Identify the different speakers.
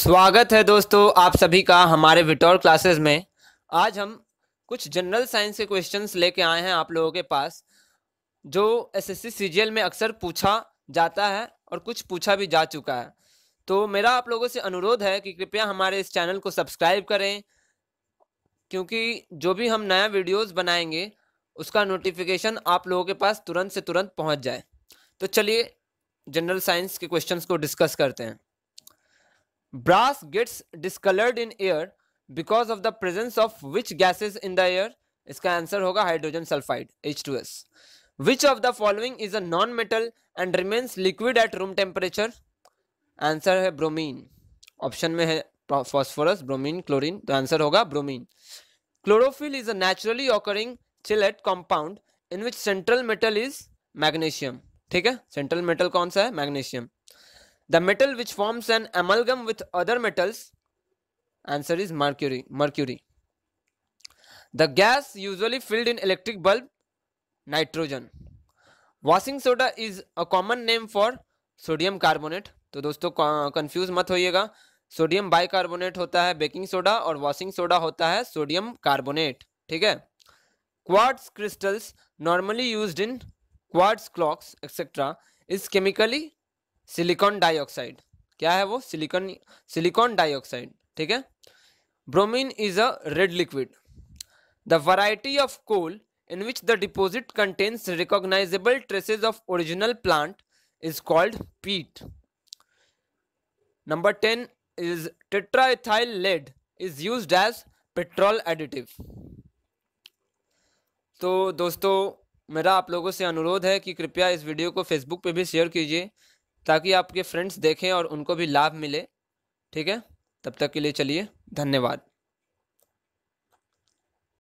Speaker 1: स्वागत है दोस्तों आप सभी का हमारे विटोर क्लासेस में आज हम कुछ जनरल साइंस के क्वेश्चंस लेके आए हैं आप लोगों के पास जो एसएससी सीजीएल में अक्सर पूछा जाता है और कुछ पूछा भी जा चुका है तो मेरा आप लोगों से अनुरोध है कि कृपया हमारे इस चैनल को सब्सक्राइब करें क्योंकि जो भी हम नया वीडियोज़ बनाएंगे उसका नोटिफिकेशन आप लोगों के पास तुरंत से तुरंत पहुँच जाए तो चलिए जनरल साइंस के क्वेश्चन को डिस्कस करते हैं Brass gets discolored in air because of the presence of which gases in the air? इसका आंसर होगा hydrogen sulphide H2S. Which of the following is a non-metal and remains liquid at room temperature? Answer है bromine option में है phosphorus bromine chlorine तो answer होगा bromine chlorophyll is a naturally occurring chelate compound in which central metal is magnesium ठीक है central metal कौन सा है magnesium The metal which forms an amalgam with other metals. Answer is mercury. Mercury. The gas usually filled in electric bulb, nitrogen. Washing soda is a common name for sodium carbonate तो दोस्तों confuse मत होइएगा sodium bicarbonate होता है baking soda और washing soda होता है sodium carbonate ठीक है quartz crystals normally used in quartz clocks etcetera is chemically silicon dioxide क्या है वो सिलिकॉन सिलिकॉन डाइऑक्साइड ठीक है bromine is a red liquid the variety of coal in which the deposit contains recognisable traces of original plant is called peat number ten is tetraethyl lead is use as petrol additive तो दोस्तों मेरा आप लोगों से अनुरोध है कि कृपया इस वीडियो को फेसबुक पे भी शेयर कीजिए ताकि आपके फ्रेंड्स देखें और उनको भी लाभ मिले ठीक है तब तक के लिए चलिए धन्यवाद